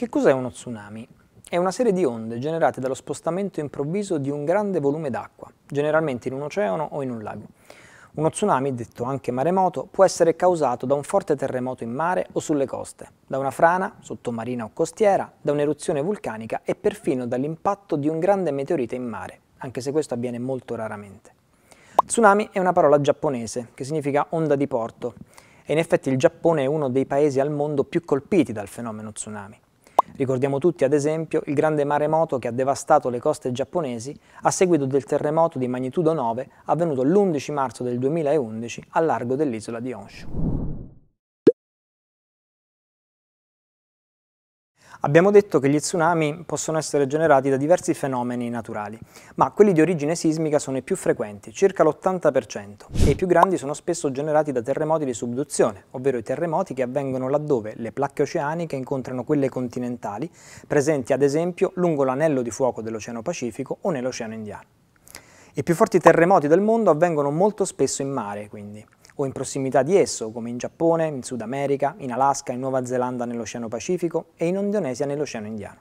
Che cos'è uno tsunami? È una serie di onde generate dallo spostamento improvviso di un grande volume d'acqua, generalmente in un oceano o in un lago. Uno tsunami, detto anche maremoto, può essere causato da un forte terremoto in mare o sulle coste, da una frana, sottomarina o costiera, da un'eruzione vulcanica e perfino dall'impatto di un grande meteorite in mare, anche se questo avviene molto raramente. Tsunami è una parola giapponese che significa onda di porto e in effetti il Giappone è uno dei paesi al mondo più colpiti dal fenomeno tsunami. Ricordiamo tutti, ad esempio, il grande maremoto che ha devastato le coste giapponesi a seguito del terremoto di magnitudo 9 avvenuto l'11 marzo del 2011 al largo dell'isola di Honshu. Abbiamo detto che gli tsunami possono essere generati da diversi fenomeni naturali, ma quelli di origine sismica sono i più frequenti, circa l'80%, e i più grandi sono spesso generati da terremoti di subduzione, ovvero i terremoti che avvengono laddove le placche oceaniche incontrano quelle continentali, presenti ad esempio lungo l'anello di fuoco dell'Oceano Pacifico o nell'Oceano Indiano. I più forti terremoti del mondo avvengono molto spesso in mare, quindi o in prossimità di esso, come in Giappone, in Sud America, in Alaska, in Nuova Zelanda nell'Oceano Pacifico e in Indonesia nell'Oceano Indiano.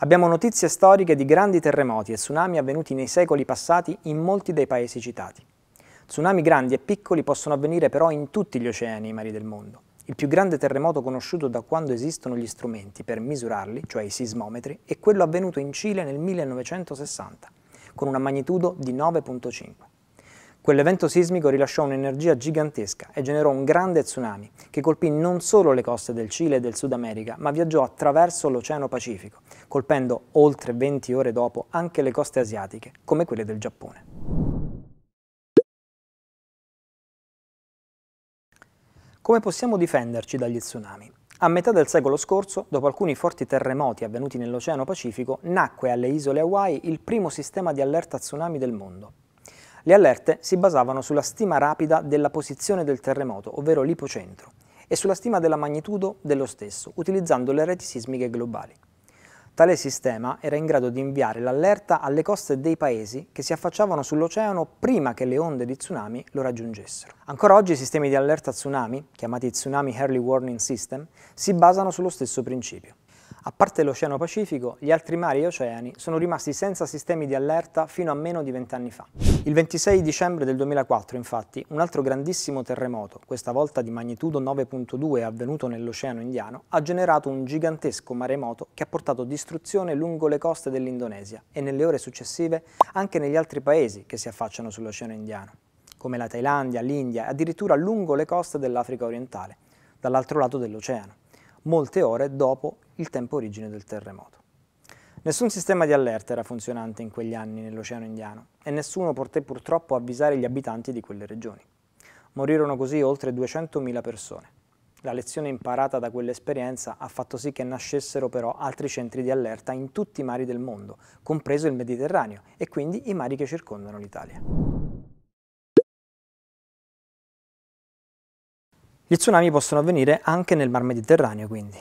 Abbiamo notizie storiche di grandi terremoti e tsunami avvenuti nei secoli passati in molti dei paesi citati. Tsunami grandi e piccoli possono avvenire però in tutti gli oceani e i mari del mondo. Il più grande terremoto conosciuto da quando esistono gli strumenti per misurarli, cioè i sismometri, è quello avvenuto in Cile nel 1960, con una magnitudo di 9.5. Quell'evento sismico rilasciò un'energia gigantesca e generò un grande tsunami che colpì non solo le coste del Cile e del Sud America, ma viaggiò attraverso l'Oceano Pacifico, colpendo oltre 20 ore dopo anche le coste asiatiche, come quelle del Giappone. Come possiamo difenderci dagli tsunami? A metà del secolo scorso, dopo alcuni forti terremoti avvenuti nell'Oceano Pacifico, nacque alle isole Hawaii il primo sistema di allerta tsunami del mondo. Le allerte si basavano sulla stima rapida della posizione del terremoto, ovvero l'ipocentro, e sulla stima della magnitudo dello stesso, utilizzando le reti sismiche globali. Tale sistema era in grado di inviare l'allerta alle coste dei paesi che si affacciavano sull'oceano prima che le onde di tsunami lo raggiungessero. Ancora oggi i sistemi di allerta tsunami, chiamati Tsunami Early Warning System, si basano sullo stesso principio. A parte l'Oceano Pacifico, gli altri mari e oceani sono rimasti senza sistemi di allerta fino a meno di vent'anni fa. Il 26 dicembre del 2004, infatti, un altro grandissimo terremoto, questa volta di magnitudo 9.2 avvenuto nell'Oceano Indiano, ha generato un gigantesco maremoto che ha portato distruzione lungo le coste dell'Indonesia e nelle ore successive anche negli altri paesi che si affacciano sull'Oceano Indiano, come la Thailandia, l'India e addirittura lungo le coste dell'Africa orientale, dall'altro lato dell'oceano molte ore dopo il tempo origine del terremoto. Nessun sistema di allerta era funzionante in quegli anni nell'Oceano Indiano e nessuno poté purtroppo avvisare gli abitanti di quelle regioni. Morirono così oltre 200.000 persone. La lezione imparata da quell'esperienza ha fatto sì che nascessero però altri centri di allerta in tutti i mari del mondo, compreso il Mediterraneo e quindi i mari che circondano l'Italia. Gli tsunami possono avvenire anche nel Mar Mediterraneo, quindi.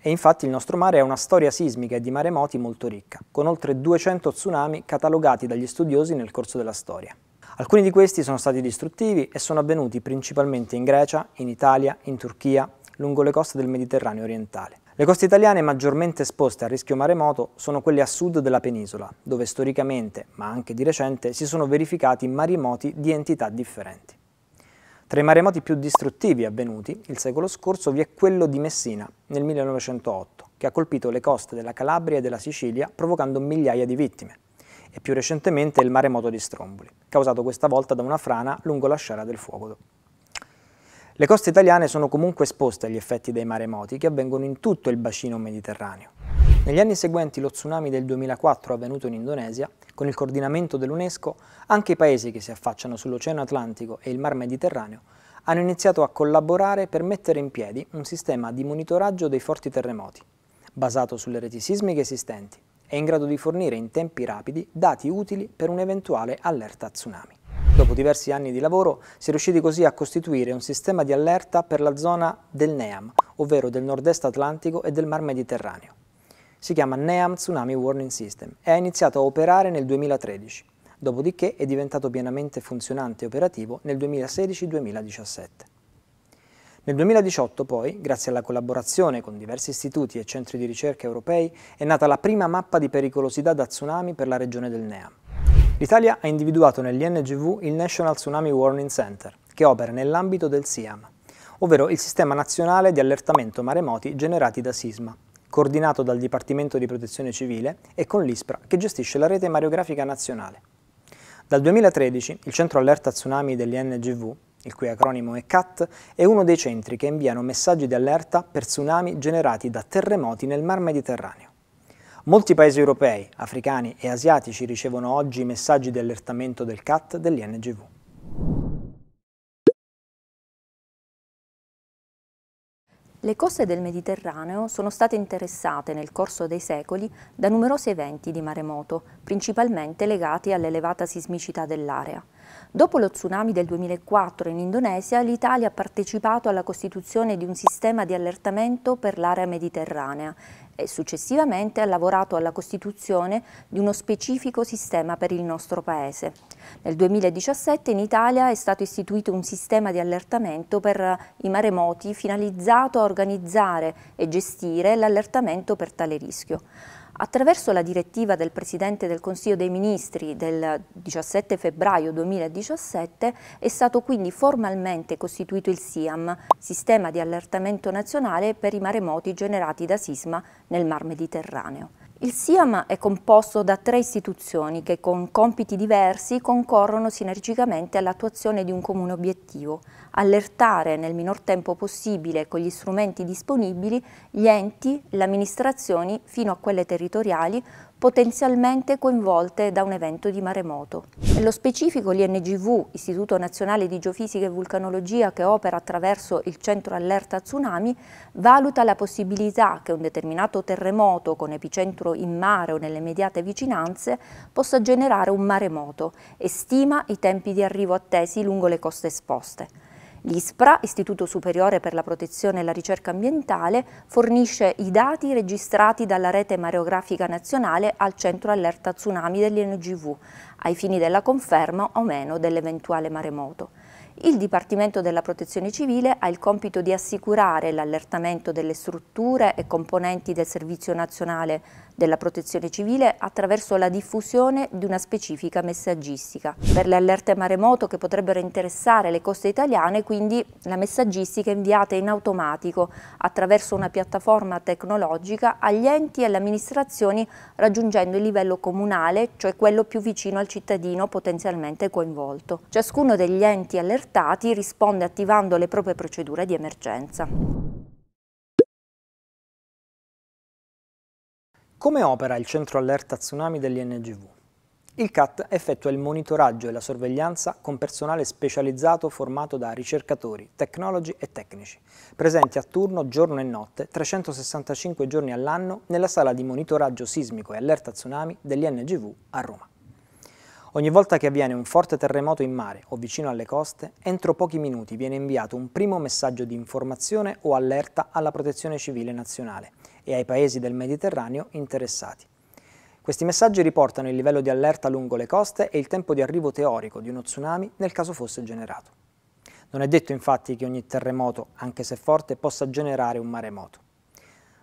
E infatti il nostro mare ha una storia sismica e di maremoti molto ricca, con oltre 200 tsunami catalogati dagli studiosi nel corso della storia. Alcuni di questi sono stati distruttivi e sono avvenuti principalmente in Grecia, in Italia, in Turchia, lungo le coste del Mediterraneo orientale. Le coste italiane maggiormente esposte al rischio maremoto sono quelle a sud della penisola, dove storicamente, ma anche di recente, si sono verificati maremoti di entità differenti. Tra i maremoti più distruttivi avvenuti il secolo scorso vi è quello di Messina nel 1908, che ha colpito le coste della Calabria e della Sicilia provocando migliaia di vittime, e più recentemente il maremoto di Stromboli, causato questa volta da una frana lungo la sciara del fuoco. Le coste italiane sono comunque esposte agli effetti dei maremoti che avvengono in tutto il bacino mediterraneo. Negli anni seguenti lo tsunami del 2004 avvenuto in Indonesia, con il coordinamento dell'UNESCO, anche i paesi che si affacciano sull'Oceano Atlantico e il Mar Mediterraneo hanno iniziato a collaborare per mettere in piedi un sistema di monitoraggio dei forti terremoti, basato sulle reti sismiche esistenti e in grado di fornire in tempi rapidi dati utili per un'eventuale allerta tsunami. Dopo diversi anni di lavoro si è riusciti così a costituire un sistema di allerta per la zona del NEAM, ovvero del nord-est atlantico e del Mar Mediterraneo. Si chiama NEAM Tsunami Warning System e ha iniziato a operare nel 2013, dopodiché è diventato pienamente funzionante e operativo nel 2016-2017. Nel 2018 poi, grazie alla collaborazione con diversi istituti e centri di ricerca europei, è nata la prima mappa di pericolosità da tsunami per la regione del NEAM. L'Italia ha individuato nell'INGV il National Tsunami Warning Center, che opera nell'ambito del SIAM, ovvero il Sistema Nazionale di Allertamento Maremoti Generati da Sisma, coordinato dal Dipartimento di Protezione Civile, e con l'ISPRA, che gestisce la rete mareografica nazionale. Dal 2013 il Centro Allerta Tsunami dell'INGV, il cui acronimo è CAT, è uno dei centri che inviano messaggi di allerta per tsunami generati da terremoti nel Mar Mediterraneo. Molti paesi europei, africani e asiatici ricevono oggi messaggi di allertamento del CAT dell'INGV. Le coste del Mediterraneo sono state interessate nel corso dei secoli da numerosi eventi di maremoto, principalmente legati all'elevata sismicità dell'area. Dopo lo tsunami del 2004 in Indonesia, l'Italia ha partecipato alla costituzione di un sistema di allertamento per l'area mediterranea e successivamente ha lavorato alla costituzione di uno specifico sistema per il nostro Paese. Nel 2017 in Italia è stato istituito un sistema di allertamento per i maremoti finalizzato a organizzare e gestire l'allertamento per tale rischio. Attraverso la direttiva del Presidente del Consiglio dei Ministri del 17 febbraio 2017 è stato quindi formalmente costituito il SIAM, Sistema di Allertamento Nazionale per i Maremoti generati da sisma nel Mar Mediterraneo. Il SIAM è composto da tre istituzioni che con compiti diversi concorrono sinergicamente all'attuazione di un comune obiettivo, allertare nel minor tempo possibile con gli strumenti disponibili gli enti, le amministrazioni fino a quelle territoriali potenzialmente coinvolte da un evento di maremoto. Nello specifico l'INGV, Istituto Nazionale di Geofisica e Vulcanologia che opera attraverso il Centro Allerta Tsunami, valuta la possibilità che un determinato terremoto con epicentro in mare o nelle immediate vicinanze possa generare un maremoto e stima i tempi di arrivo attesi lungo le coste esposte. L'ISPRA, Istituto Superiore per la Protezione e la Ricerca Ambientale, fornisce i dati registrati dalla rete mareografica nazionale al centro allerta tsunami dell'INGV, ai fini della conferma o meno dell'eventuale maremoto. Il Dipartimento della Protezione Civile ha il compito di assicurare l'allertamento delle strutture e componenti del Servizio Nazionale della protezione civile attraverso la diffusione di una specifica messaggistica. Per le allerte maremoto che potrebbero interessare le coste italiane, quindi la messaggistica è inviata in automatico attraverso una piattaforma tecnologica agli enti e alle amministrazioni raggiungendo il livello comunale, cioè quello più vicino al cittadino potenzialmente coinvolto. Ciascuno degli enti allertati risponde attivando le proprie procedure di emergenza. Come opera il centro allerta tsunami dell'INGV? Il CAT effettua il monitoraggio e la sorveglianza con personale specializzato formato da ricercatori, tecnologi e tecnici, presenti a turno giorno e notte, 365 giorni all'anno, nella sala di monitoraggio sismico e allerta tsunami dell'INGV a Roma. Ogni volta che avviene un forte terremoto in mare o vicino alle coste, entro pochi minuti viene inviato un primo messaggio di informazione o allerta alla Protezione Civile Nazionale, e ai paesi del Mediterraneo interessati. Questi messaggi riportano il livello di allerta lungo le coste e il tempo di arrivo teorico di uno tsunami nel caso fosse generato. Non è detto infatti che ogni terremoto, anche se forte, possa generare un maremoto.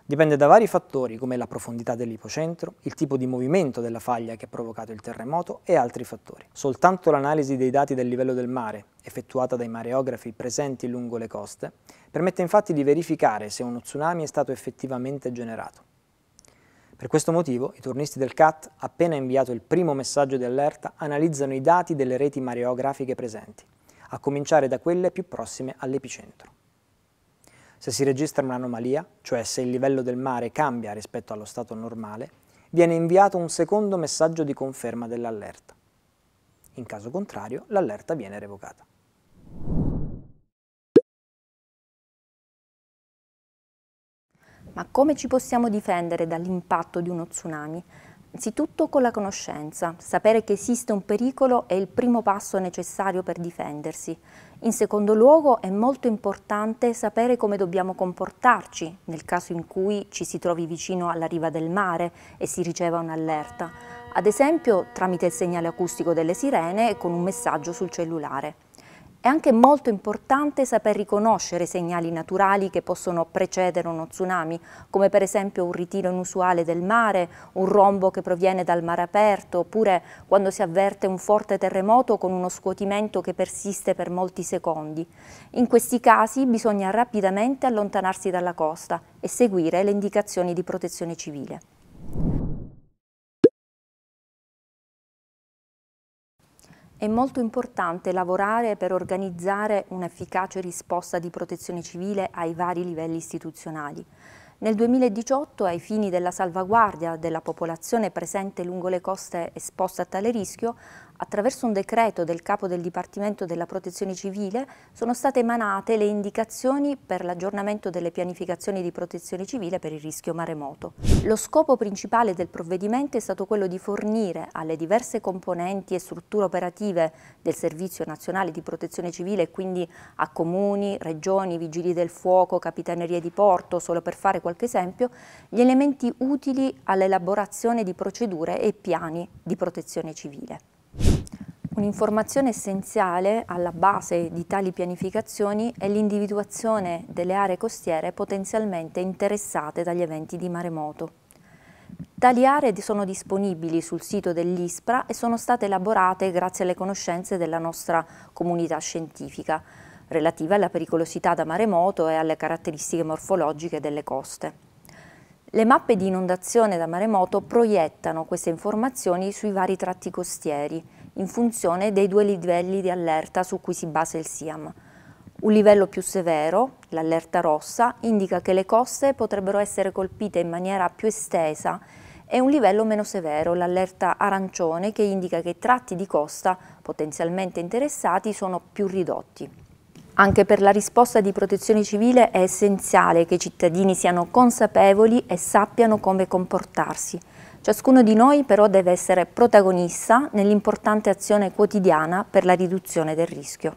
Dipende da vari fattori come la profondità dell'ipocentro, il tipo di movimento della faglia che ha provocato il terremoto e altri fattori. Soltanto l'analisi dei dati del livello del mare, effettuata dai mareografi presenti lungo le coste, Permette infatti di verificare se uno tsunami è stato effettivamente generato. Per questo motivo i turnisti del CAT, appena inviato il primo messaggio di allerta, analizzano i dati delle reti mareografiche presenti, a cominciare da quelle più prossime all'epicentro. Se si registra un'anomalia, cioè se il livello del mare cambia rispetto allo stato normale, viene inviato un secondo messaggio di conferma dell'allerta. In caso contrario, l'allerta viene revocata. Ma come ci possiamo difendere dall'impatto di uno tsunami? Anzitutto con la conoscenza. Sapere che esiste un pericolo è il primo passo necessario per difendersi. In secondo luogo è molto importante sapere come dobbiamo comportarci nel caso in cui ci si trovi vicino alla riva del mare e si riceva un'allerta, ad esempio tramite il segnale acustico delle sirene e con un messaggio sul cellulare. È anche molto importante saper riconoscere segnali naturali che possono precedere uno tsunami, come per esempio un ritiro inusuale del mare, un rombo che proviene dal mare aperto, oppure quando si avverte un forte terremoto con uno scuotimento che persiste per molti secondi. In questi casi bisogna rapidamente allontanarsi dalla costa e seguire le indicazioni di protezione civile. È molto importante lavorare per organizzare un'efficace risposta di protezione civile ai vari livelli istituzionali. Nel 2018, ai fini della salvaguardia della popolazione presente lungo le coste esposte a tale rischio, attraverso un decreto del capo del Dipartimento della Protezione Civile sono state emanate le indicazioni per l'aggiornamento delle pianificazioni di protezione civile per il rischio maremoto. Lo scopo principale del provvedimento è stato quello di fornire alle diverse componenti e strutture operative del Servizio Nazionale di Protezione Civile, quindi a comuni, regioni, vigili del fuoco, capitanerie di porto, solo per fare qualche esempio, gli elementi utili all'elaborazione di procedure e piani di protezione civile. Un'informazione essenziale alla base di tali pianificazioni è l'individuazione delle aree costiere potenzialmente interessate dagli eventi di maremoto. Tali aree sono disponibili sul sito dell'ISPRA e sono state elaborate grazie alle conoscenze della nostra comunità scientifica relative alla pericolosità da maremoto e alle caratteristiche morfologiche delle coste. Le mappe di inondazione da maremoto proiettano queste informazioni sui vari tratti costieri, in funzione dei due livelli di allerta su cui si basa il SIAM. Un livello più severo, l'allerta rossa, indica che le coste potrebbero essere colpite in maniera più estesa e un livello meno severo, l'allerta arancione, che indica che i tratti di costa potenzialmente interessati sono più ridotti. Anche per la risposta di protezione civile è essenziale che i cittadini siano consapevoli e sappiano come comportarsi, Ciascuno di noi però deve essere protagonista nell'importante azione quotidiana per la riduzione del rischio.